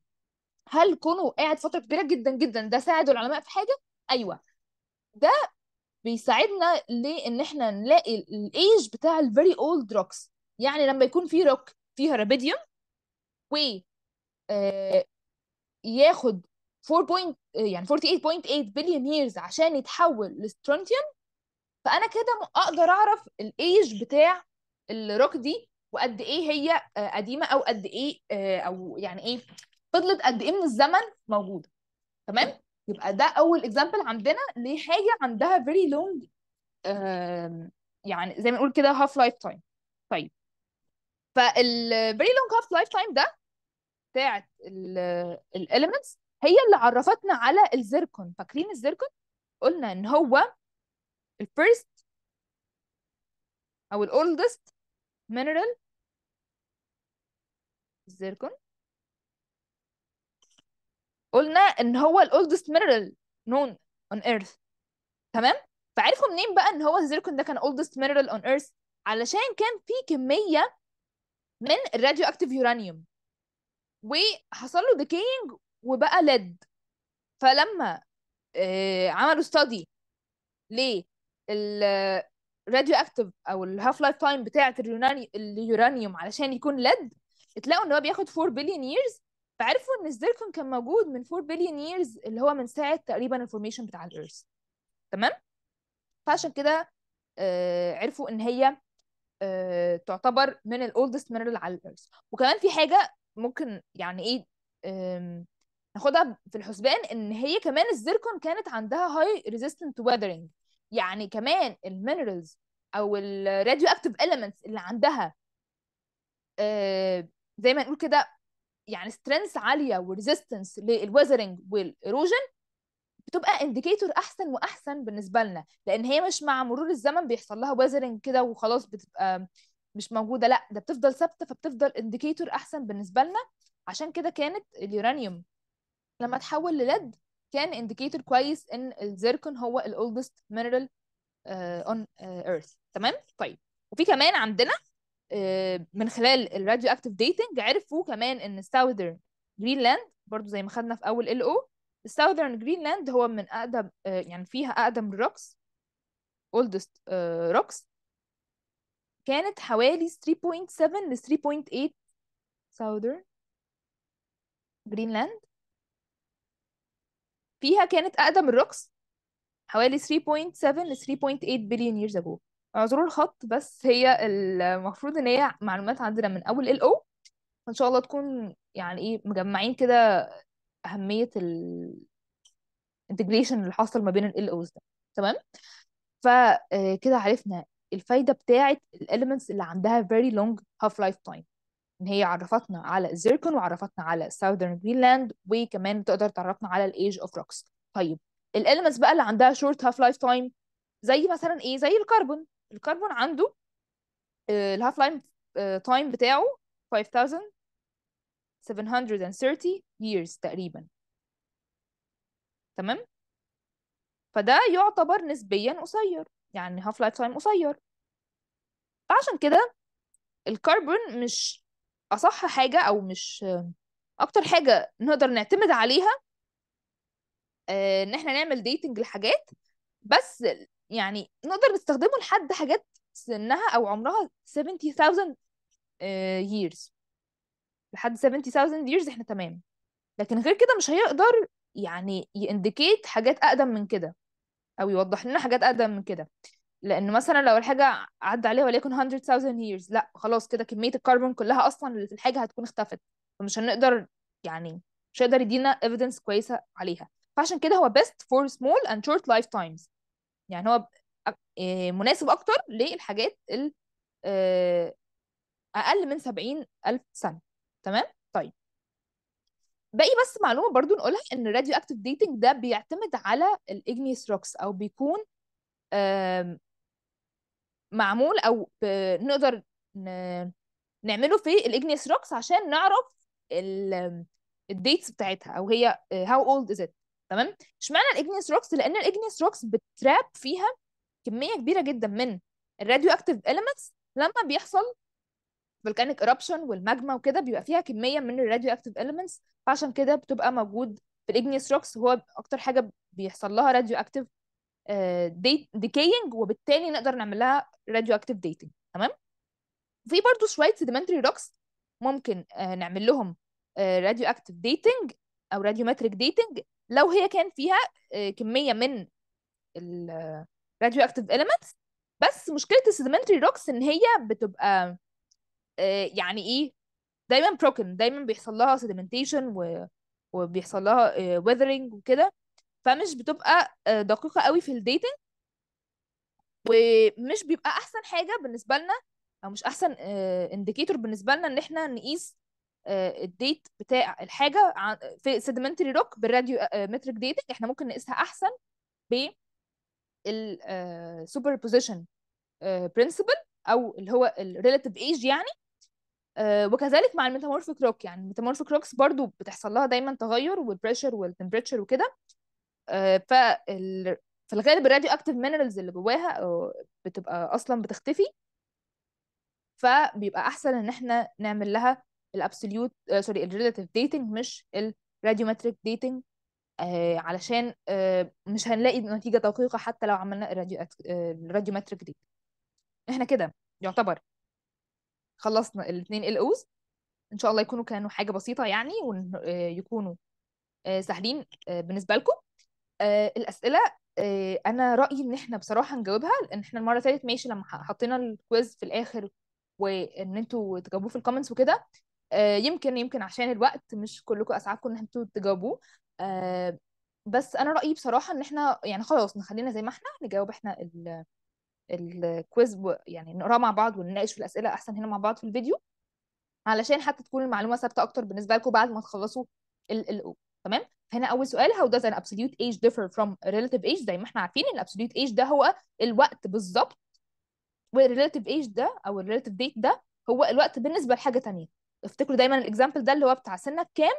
هل كونه قاعد فترة كبيرة جدا جدا ده ساعد العلماء في حاجة؟ أيوه ده بيساعدنا لان احنا نلاقي الايج بتاع الفيري اولد روكس يعني لما يكون في روك فيها رابيديوم و آه، ياخد 4 يعني 48.8 بليون ييرز عشان يتحول لسترونتيوم فانا كده اقدر اعرف الايج بتاع الروك دي وقد ايه هي آه، قديمه او قد ايه آه، او يعني ايه فضلت قد ايه من الزمن موجوده تمام يبقى ده اول اكزامبل عندنا لحاجه عندها فيري لونج يعني زي ما نقول كده هاف لايف تايم طيب فالفيري لونج هاف لايف تايم ده بتاعت الاليمنتس هي اللي عرفتنا على الزيركون فاكرين الزيركون قلنا ان هو الفيرست او الاولدست mineral الزيركون قلنا ان هو الاولدست mineral known on earth تمام فعرفوا منين بقى ان هو الزيركون ده كان oldest mineral on earth علشان كان في كميه من الراديو اكتيف يورانيوم وحصل له ديكينج وبقى ليد فلما آه، عملوا ستادي ليه الراديو اكتف او الهاف لايف تايم بتاعه اليوناني اليورانيوم علشان يكون ليد اتلاقوا ان هو بياخد 4 بليون ييرز فعرفوا ان الزيركون كان موجود من 4 بليون ييرز اللي هو من ساعه تقريبا الفورميشن بتاع الايرث تمام فعشان كده آه عرفوا ان هي آه تعتبر من الاولدست مينرال على الايرث وكمان في حاجه ممكن يعني ايه ناخدها في الحسبان ان هي كمان الزيركون كانت عندها هاي ريزيستنت تو ويذرنج يعني كمان المينرالز او الراديو اكتيف اليمنتس اللي عندها آه، زي ما نقول كده يعني سترينث عاليه وريزيستنس للويزرنج والايروجن بتبقى انديكيتور احسن واحسن بالنسبه لنا لان هي مش مع مرور الزمن بيحصل لها ويزرنج كده وخلاص بتبقى مش موجوده لا ده بتفضل ثابته فبتفضل انديكيتور احسن بالنسبه لنا عشان كده كانت اليورانيوم لما تحول للد كان انديكيتور كويس ان الزيركون هو الاولدست mineral اون آه، ايرث آه، تمام طيب وفي كمان عندنا uh, من خلال الراديو radioactive ديتنج عرفوا كمان ان ساوذرن جرينلاند برضو زي ما خدنا في اول ال او ساوذرن جرينلاند هو من اقدم uh, يعني فيها اقدم الروكس اولدست روكس كانت حوالي 3.7 ل 3.8 ساوذرن جرينلاند فيها كانت أقدم الرقص حوالي 3.7 ل 3.8 بليون ييرز اجو اعذروا الخط بس هي المفروض ان هي معلومات عندنا من اول ال او ان شاء الله تكون يعني ايه مجمعين كده اهميه الانتجريشن اللي حاصل ما بين ال اوز ده تمام فكده آه، عرفنا الفايده بتاعه الاليمنتس اللي عندها very long half life time ان هي عرفتنا على الزيركون وعرفتنا على ساوثرن جرينلاند وكمان تقدر تعرفنا على الايج اوف روكس طيب الالمنتس بقى اللي عندها شورت هاف لايف تايم زي مثلا ايه زي الكربون الكربون عنده الهاف لايف تايم بتاعه 5730 years تقريبا تمام فده يعتبر نسبيا قصير يعني هاف لايف تايم قصير فعشان كده الكربون مش اصح حاجه او مش اكتر حاجه نقدر نعتمد عليها آه، ان احنا نعمل ديتنج لحاجات بس يعني نقدر نستخدمه لحد حاجات سنها او عمرها 70000 آه، years لحد 70000 years احنا تمام لكن غير كده مش هيقدر يعني يindicate حاجات اقدم من كده او يوضح لنا حاجات اقدم من كده لأن مثلا لو الحاجة عدى عليها وليكن 100,000 years لا خلاص كده كمية الكربون كلها أصلا اللي في الحاجة هتكون اختفت فمش هنقدر يعني مش هيقدر يدينا evidence كويسة عليها فعشان كده هو best for small and short life times يعني هو آه، مناسب أكتر للحاجات ال آه، أقل من سبعين ألف سنة تمام طيب باقي بس معلومة برضو نقولها إن الراديو اكتف ديتنج ده بيعتمد على الإجنيس روكس أو بيكون معمول او نقدر نعمله في الاجنيس روكس عشان نعرف الديتس بتاعتها او هي هاو اولد از ات تمام اشمعنى الاجنيس روكس لان الاجنيس روكس بتراب فيها كميه كبيره جدا من الراديو اكتيف اليمنتس لما بيحصل فولكانيك اروبشن والماجما وكده بيبقى فيها كميه من الراديو اكتيف اليمنتس فعشان كده بتبقى موجود في الاجنيس روكس هو اكتر حاجه بيحصل لها راديو اكتيف ديكينج آه، وبالتالي نقدر نعمل لها راديو اكتيف ديتنج تمام في برضو شويه سيدمنتري روكس ممكن آه، نعمل لهم راديو اكتيف ديتنج او راديومتريك ديتنج لو هي كان فيها آه، كميه من الراديو اكتيف اليمنتس بس مشكله السيدمنتري روكس ان هي بتبقى يعني ايه دايما بروكن دايما بيحصل لها سيدمنتيشن وبيحصل لها ويذرنج وكده فمش بتبقى آه، دقيقه قوي في الديتنج ومش بيبقى احسن حاجه بالنسبه لنا او مش احسن انديكيتور آه، بالنسبه لنا ان احنا نقيس آه، الديت بتاع الحاجه في سيدمنتري روك بالراديو متريك ديتنج احنا ممكن نقيسها احسن السوبر بوزيشن برنسبل او اللي هو الريلاتيف ايج يعني وكذلك مع الميتامورفيك روك يعني الميتامورفيك روكس برضو بتحصل لها دايما تغير والبريشر والتمبريتشر وكده آه، فال في الغالب الراديو اكتف مينرالز اللي جواها بتبقى اصلا بتختفي فبيبقى احسن ان احنا نعمل لها الابسوليوت سوري الريلاتيف ديتنج مش الراديومتريك ديتنج آه علشان آه مش هنلاقي نتيجه دقيقه حتى لو عملنا الراديومتريك آه، دي احنا كده يعتبر خلصنا الاثنين ال اوز ان شاء الله يكونوا كانوا حاجه بسيطه يعني ويكونوا آه، سهلين بالنسبه لكم آه، الاسئله آه، انا رايي ان احنا بصراحه نجاوبها لان احنا المره الثالثه ماشي لما حطينا الكويز في الاخر وان انتوا تجاوبوه في الكومنتس وكده آه، يمكن يمكن عشان الوقت مش كلكم اسعافكم ان انتوا تجاوبوه بس انا رايي بصراحه ان احنا يعني خلاص نخلينا زي ما احنا نجاوب احنا ال الكويز يعني نقراه مع بعض ونناقش في الاسئله احسن هنا مع بعض في الفيديو علشان حتى تكون المعلومه ثابته اكتر بالنسبه لكم بعد ما تخلصوا ال تمام فهنا اول سؤال how does an absolute age differ from a relative age زي ما احنا عارفين ال absolute age ده هو الوقت بالظبط وال relative age ده او ال relative date ده هو الوقت بالنسبه لحاجه تانية افتكروا دايما الاكزامبل ده اللي هو بتاع سنك كام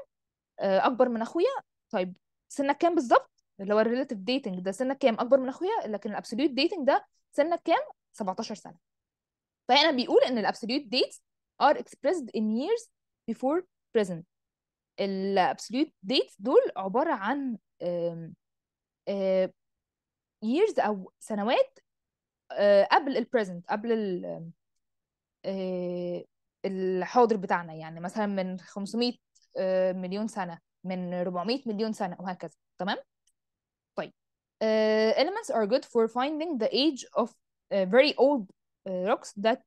آه، اكبر من اخويا طيب سنك كام بالظبط اللي هو الريليتيف ديتنج ده سنك كام اكبر من اخويا لكن الابسوليوت ديتنج ده سنك كام 17 سنه فهنا بيقول ان الابسوليوت ديتس are expressed in years before present الابسوليوت ديتس دول عباره عن آه، years او سنوات آه، قبل البريزنت قبل آه، الحاضر بتاعنا يعني مثلا من 500 مليون سنه من 400 مليون سنه وهكذا تمام طيب elements are good for finding the age of very old rocks that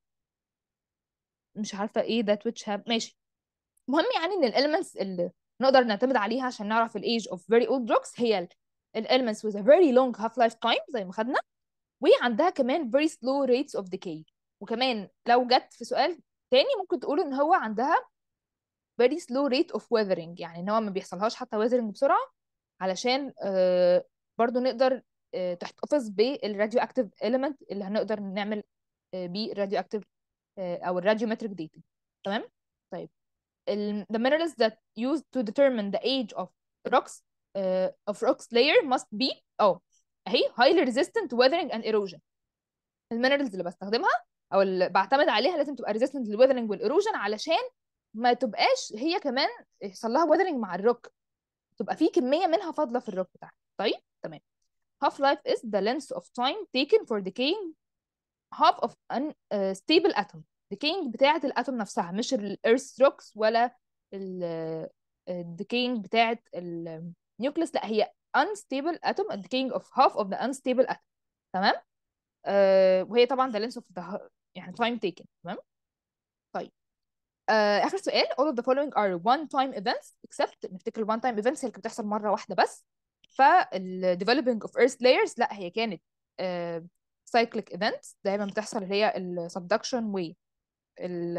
مش عارفه ايه that which have ماشي مهم يعني ان الالمنتس اللي نقدر نعتمد عليها عشان نعرف الايج اوف فيري اولد دروكس هي الالمنتس with a very long half life time زي ما خدنا وعندها كمان very slow rates of decay وكمان لو جت في سؤال تاني ممكن تقول ان هو عندها very slow rate of weathering يعني ان هو ما بيحصلهاش حتى weathering بسرعه علشان آه، برضو نقدر آه، تحتفظ بالراديو radioactive element اللي هنقدر نعمل آه، بيه الراديو او الراديو متريك تمام طيب the minerals that used to determine the age of rocks uh, of rocks layer must be oh اهي highly resistant to weathering and erosion المينرالز اللي بستخدمها او اللي بعتمد عليها لازم تبقى resistant للweathering والايروجن علشان ما تبقاش هي كمان يحصل لها weathering مع الروك تبقى في كميه منها فاضله في الروك بتاعها طيب تمام half life is the length of time taken for decaying half of an uh, stable atom الديكينج بتاعه الاتوم نفسها مش Earth روكس ولا Decaying بتاعه Nucleus لا هي unstable atom decaying of half of the unstable atom تمام آه وهي طبعا the length of the يعني time taken تمام طيب آه اخر سؤال all of the following are one time events except نفتكر one time events هي اللي بتحصل مره واحده بس فال developing of earth layers لا هي كانت آه cyclic events دايما بتحصل اللي هي ال subduction wave ال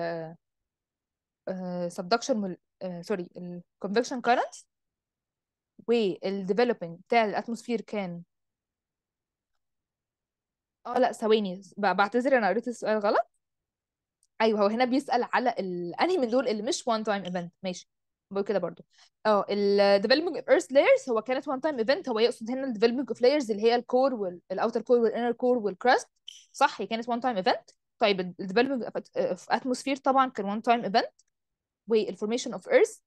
آه، subduction سوري آه، ال convection currents ال developing بتاع الاتموسفير كان اه لا ثواني بعتذر انا قريت السؤال غلط ايوه هو هنا بيسال على ال... انهي من دول اللي مش one time event ماشي بقول كده برضو اه developing of earth layers هو كانت one time event هو يقصد هنا developing of layers اللي هي الكور وال inner core وال crust صح هي كانت one time event طيب الديفلوبينج اوف اتموسفير طبعا كان وان تايم ايفنت والفورميشن اوف ايرث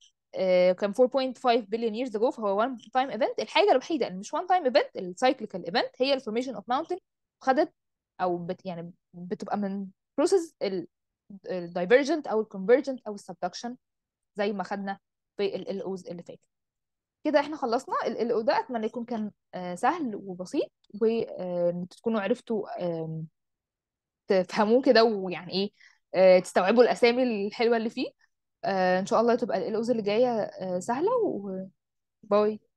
كان 4.5 بليون ييرز ago فهو وان تايم ايفنت الحاجه الوحيده اللي مش وان تايم ايفنت السايكليكال ايفنت هي الفورميشن اوف ماونتن خدت او بت يعني بتبقى من بروسيس الدايفرجنت او الكونفرجنت او السبدكشن زي ما خدنا في ال LOs اوز اللي فاتت كده احنا خلصنا ال ال او ده اتمنى يكون كان آه، سهل وبسيط وتكونوا آه، عرفتوا تفهموه كده ويعني ايه آه، تستوعبوا الاسامي الحلوه اللي فيه آه، ان شاء الله تبقى الاوز اللي جايه آه، سهله وباي